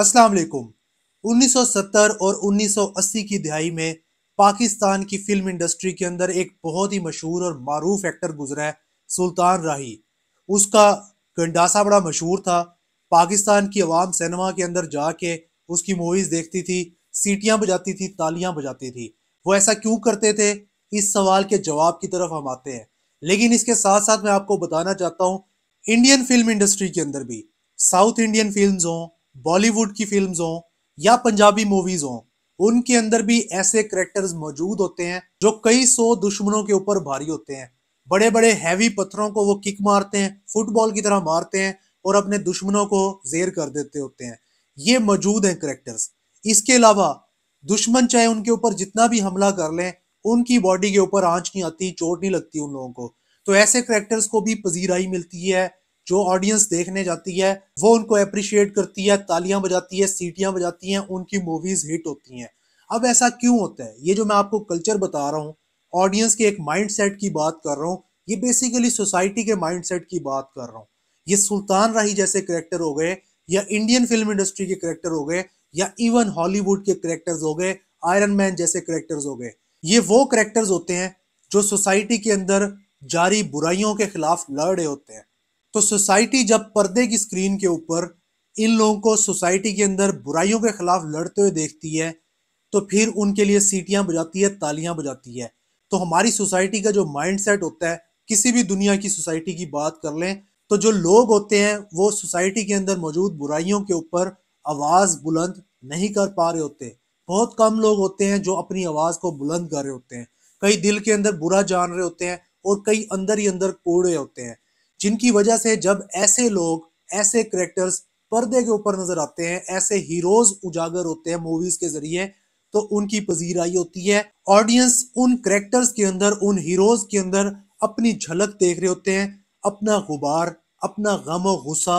अस्सलाम वालेकुम 1970 और 1980 की दहाई में पाकिस्तान की फिल्म इंडस्ट्री के अंदर एक बहुत ही मशहूर और मरूफ एक्टर गुजरा है सुल्तान राही उसका गंडासा बड़ा मशहूर था पाकिस्तान की अवाम सिनेमा के अंदर जाके उसकी मूवीज़ देखती थी सीटियाँ बजाती थी तालियाँ बजाती थी वो ऐसा क्यों करते थे इस सवाल के जवाब की तरफ हम आते हैं लेकिन इसके साथ साथ मैं आपको बताना चाहता हूँ इंडियन फिल्म इंडस्ट्री के अंदर भी साउथ इंडियन फिल्म हों बॉलीवुड की फिल्म हो या पंजाबी मूवीज हो उनके अंदर भी ऐसे करेक्टर्स मौजूद होते हैं जो कई सौ दुश्मनों के ऊपर भारी होते हैं बड़े बड़े हैवी पत्थरों को वो किक मारते हैं फुटबॉल की तरह मारते हैं और अपने दुश्मनों को जेर कर देते होते हैं ये मौजूद हैं करेक्टर्स इसके अलावा दुश्मन चाहे उनके ऊपर जितना भी हमला कर लें उनकी बॉडी के ऊपर आंच नहीं आती चोट नहीं लगती उन लोगों को तो ऐसे करेक्टर्स को भी पजीराई मिलती है जो ऑडियंस देखने जाती है वो उनको अप्रिशिएट करती है तालियां बजाती है सीटियां बजाती हैं उनकी मूवीज हिट होती हैं अब ऐसा क्यों होता है ये जो मैं आपको कल्चर बता रहा हूँ ऑडियंस के एक माइंडसेट की बात कर रहा हूँ ये बेसिकली सोसाइटी के माइंडसेट की बात कर रहा हूँ ये सुल्तान राही जैसे करेक्टर हो गए या इंडियन फिल्म इंडस्ट्री के करेक्टर हो गए या इवन हॉलीवुड के करेक्टर्स हो गए आयरन मैन जैसे करेक्टर्स हो गए ये वो करेक्टर्स होते हैं जो सोसाइटी के अंदर जारी बुराइयों के खिलाफ लड़ रहे होते हैं तो सोसाइटी जब पर्दे की स्क्रीन के ऊपर इन लोगों को सोसाइटी के अंदर बुराइयों के खिलाफ लड़ते हुए देखती है तो फिर उनके लिए सीटियां बजाती है तालियां बजाती है तो हमारी सोसाइटी का जो माइंडसेट होता है किसी भी दुनिया की सोसाइटी की बात कर लें तो जो लोग होते हैं वो सोसाइटी के अंदर मौजूद बुराइयों के ऊपर आवाज़ बुलंद नहीं कर पा रहे होते बहुत कम लोग होते हैं जो अपनी आवाज़ को बुलंद कर रहे होते हैं कई दिल के अंदर बुरा जान रहे होते हैं और कई अंदर ही अंदर कोड़े होते हैं जिनकी वजह से जब ऐसे लोग ऐसे करेक्टर्स पर्दे के ऊपर नजर आते हैं ऐसे हीरोज उजागर होते हैं मूवीज के जरिए तो उनकी पजीराई होती है ऑडियंस उन करेक्टर्स के अंदर उन हीरोज के अंदर अपनी झलक देख रहे होते हैं अपना गुबार अपना गम और गुस्सा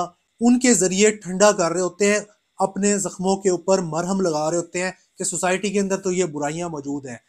उनके जरिए ठंडा कर रहे होते हैं अपने जख्मों के ऊपर मरहम लगा रहे होते हैं कि सोसाइटी के अंदर तो ये बुराइयां मौजूद हैं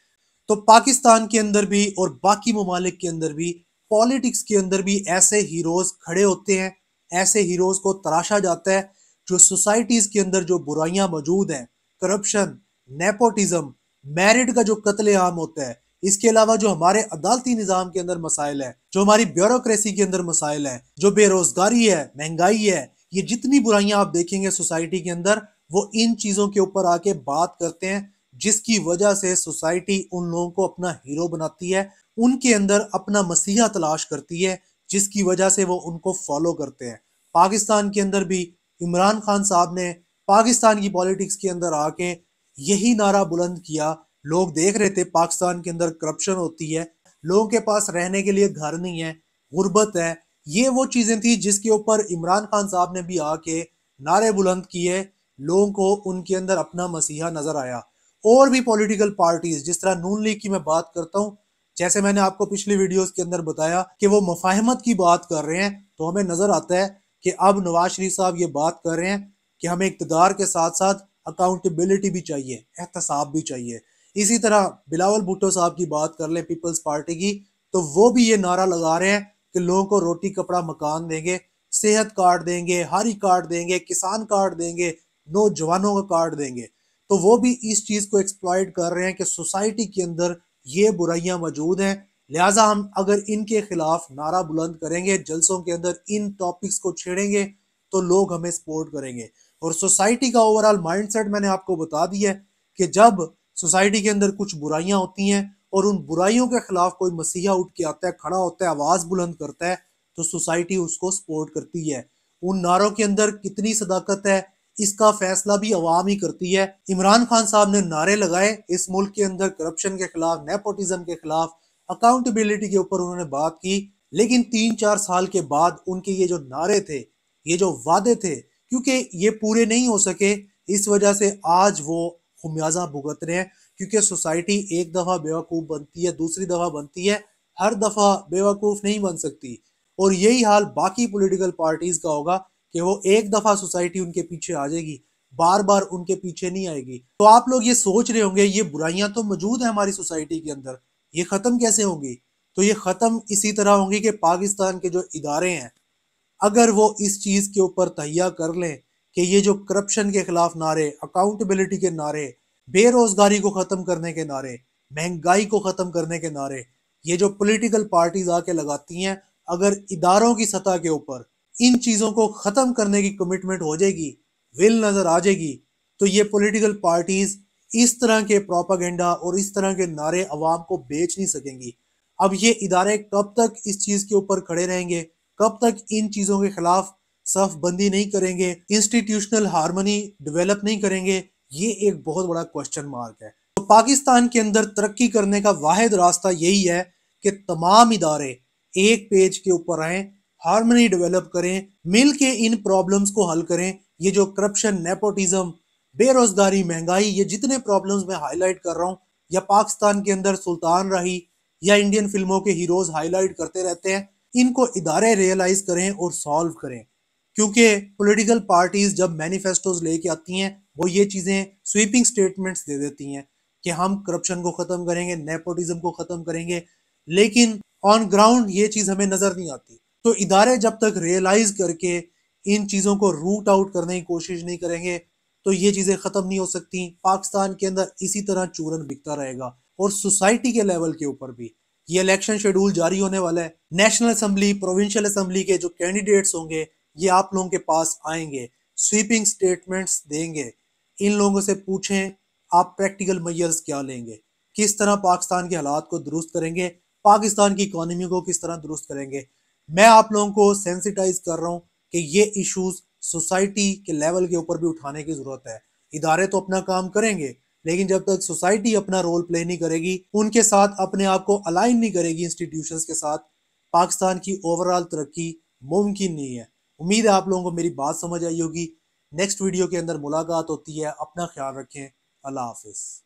तो पाकिस्तान के अंदर भी और बाकी ममालिक के अंदर भी पॉलिटिक्स के अंदर भी ऐसे हीरोज खड़े होते हैं ऐसे हीरोज को तराशा जाता है जो सोसाइटीज़ के अंदर जो बुराइयां मौजूद हैं करप्शन नेपोटिज्म मैरिट का जो कत्ले आम होता है इसके अलावा जो हमारे अदालती निज़ाम के अंदर मसाइल है जो हमारी ब्यूरोक्रेसी के अंदर मसाइल है जो बेरोजगारी है महंगाई है ये जितनी बुराइयां आप देखेंगे सोसाइटी के अंदर वो इन चीज़ों के ऊपर आके बात करते हैं जिसकी वजह से सोसाइटी उन लोगों को अपना हीरो बनाती है उनके अंदर अपना मसीहा तलाश करती है जिसकी वजह से वो उनको फॉलो करते हैं पाकिस्तान के अंदर भी इमरान खान साहब ने पाकिस्तान की पॉलिटिक्स के अंदर आके यही नारा बुलंद किया लोग देख रहे थे पाकिस्तान के अंदर करप्शन होती है लोगों के पास रहने के लिए घर नहीं है गुर्बत है ये वो चीज़ें थी जिसके ऊपर इमरान खान साहब ने भी आके नारे बुलंद किए लोगों को उनके अंदर अपना मसीहा नज़र आया और भी पॉलिटिकल पार्टीज जिस तरह नून लीग की मैं बात करता हूँ जैसे मैंने आपको पिछली वीडियोस के अंदर बताया कि वो मुफाहमत की बात कर रहे हैं तो हमें नज़र आता है कि अब नवाज शरीफ साहब ये बात कर रहे हैं कि हमें इकतदार के साथ साथ अकाउंटेबिलिटी भी चाहिए एहतसाब भी चाहिए इसी तरह बिलावल भुट्टो साहब की बात कर लें पीपल्स पार्टी की तो वो भी ये नारा लगा रहे हैं कि लोगों को रोटी कपड़ा मकान देंगे सेहत कार्ड देंगे हरी कार्ड देंगे किसान कार्ड देंगे नौजवानों का कार्ड देंगे तो वो भी इस चीज़ को एक्सप्लॉयड कर रहे हैं कि सोसाइटी के अंदर ये बुराइयां मौजूद हैं लिहाजा हम अगर इनके खिलाफ नारा बुलंद करेंगे जलसों के अंदर इन टॉपिक्स को छेड़ेंगे तो लोग हमें सपोर्ट करेंगे और सोसाइटी का ओवरऑल माइंडसेट मैंने आपको बता दिया है कि जब सोसाइटी के अंदर कुछ बुराइयां होती हैं और उन बुराइयों के खिलाफ कोई मसीहा उठ के आता है खड़ा होता है आवाज बुलंद करता है तो सोसाइटी उसको सपोर्ट करती है उन नारों के अंदर कितनी सदाकत है इसका फैसला भी अवाम ही करती है इमरान खान साहब ने नारे लगाए इस मुल्क के अंदर करप्शन के खिलाफ नेपोटिज्म के खिलाफ अकाउंटेबिलिटी के ऊपर उन्होंने बात की लेकिन तीन चार साल के बाद उनके ये जो नारे थे ये जो वादे थे क्योंकि ये पूरे नहीं हो सके इस वजह से आज वो खुमियाजा भुगत रहे हैं क्योंकि सोसाइटी एक दफ़ा बेवकूफ़ बनती है दूसरी दफ़ा बनती है हर दफ़ा बेवकूफ़ नहीं बन सकती और यही हाल बाकी पॉलिटिकल पार्टीज़ का होगा कि वो एक दफ़ा सोसाइटी उनके पीछे आ जाएगी बार बार उनके पीछे नहीं आएगी तो आप लोग ये सोच रहे होंगे ये बुराइयां तो मौजूद है हमारी सोसाइटी के अंदर ये ख़त्म कैसे होंगी तो ये ख़त्म इसी तरह होंगी कि पाकिस्तान के जो इदारे हैं अगर वो इस चीज़ के ऊपर तहिया कर लें कि ये जो करप्शन के ख़िलाफ़ नारे अकाउंटेबिलिटी के नारे बेरोज़गारी को ख़त्म करने के नारे महंगाई को ख़त्म करने के नारे ये जो पॉलिटिकल पार्टीज आके लगाती हैं अगर इदारों की सतह के ऊपर इन चीज़ों को ख़त्म करने की कमिटमेंट हो जाएगी विल नज़र आ जाएगी तो ये पॉलिटिकल पार्टीज़ इस तरह के प्रोपागेंडा और इस तरह के नारे अवाम को बेच नहीं सकेंगी अब ये इदारे कब तक इस चीज़ के ऊपर खड़े रहेंगे कब तक इन चीज़ों के खिलाफ सफबंदी नहीं करेंगे इंस्टीट्यूशनल हारमोनी डेवलप नहीं करेंगे ये एक बहुत बड़ा क्वेश्चन मार्क है तो पाकिस्तान के अंदर तरक्की करने का वाद रास्ता यही है कि तमाम इदारे एक पेज के ऊपर आए हार्मनी डेवलप करें मिल के इन प्रॉब्लम्स को हल करें ये जो करप्शन नेपोटिज्म बेरोजगारी महंगाई ये जितने प्रॉब्लम्स मैं हाईलाइट कर रहा हूँ या पाकिस्तान के अंदर सुल्तान राही या इंडियन फिल्मों के हीरोज हाईलाइट करते रहते हैं इनको इदारे रियलाइज करें और सॉल्व करें क्योंकि पॉलिटिकल पार्टीज जब मैनिफेस्टोज लेके आती हैं वो ये चीज़ें स्वीपिंग स्टेटमेंट्स दे देती हैं कि हम करप्शन को ख़त्म करेंगे नेपोटिज्म को ख़त्म करेंगे लेकिन ऑन ग्राउंड ये चीज़ हमें नज़र नहीं आती तो इदारे जब तक रियलाइज करके इन चीज़ों को रूट आउट करने की कोशिश नहीं करेंगे तो ये चीज़ें ख़त्म नहीं हो सकती पाकिस्तान के अंदर इसी तरह चूरन बिकता रहेगा और सोसाइटी के लेवल के ऊपर भी ये इलेक्शन शेड्यूल जारी होने वाला है नेशनल असम्बली प्रोविंशियल असम्बली के जो कैंडिडेट्स होंगे ये आप लोगों के पास आएंगे स्वीपिंग स्टेटमेंट्स देंगे इन लोगों से पूछें आप प्रैक्टिकल मैयर्स क्या लेंगे किस तरह पाकिस्तान के हालात को दुरुस्त करेंगे पाकिस्तान की इकोनॉमी को किस तरह दुरुस्त करेंगे मैं आप लोगों को सेंसिटाइज कर रहा हूँ कि ये इश्यूज सोसाइटी के लेवल के ऊपर भी उठाने की जरूरत है इदारे तो अपना काम करेंगे लेकिन जब तक सोसाइटी अपना रोल प्ले नहीं करेगी उनके साथ अपने आप को अलाइन नहीं करेगी इंस्टीट्यूशंस के साथ पाकिस्तान की ओवरऑल तरक्की मुमकिन नहीं है उम्मीद है आप लोगों को मेरी बात समझ आई होगी नेक्स्ट वीडियो के अंदर मुलाकात होती है अपना ख्याल रखें अल्लाह हाफिज़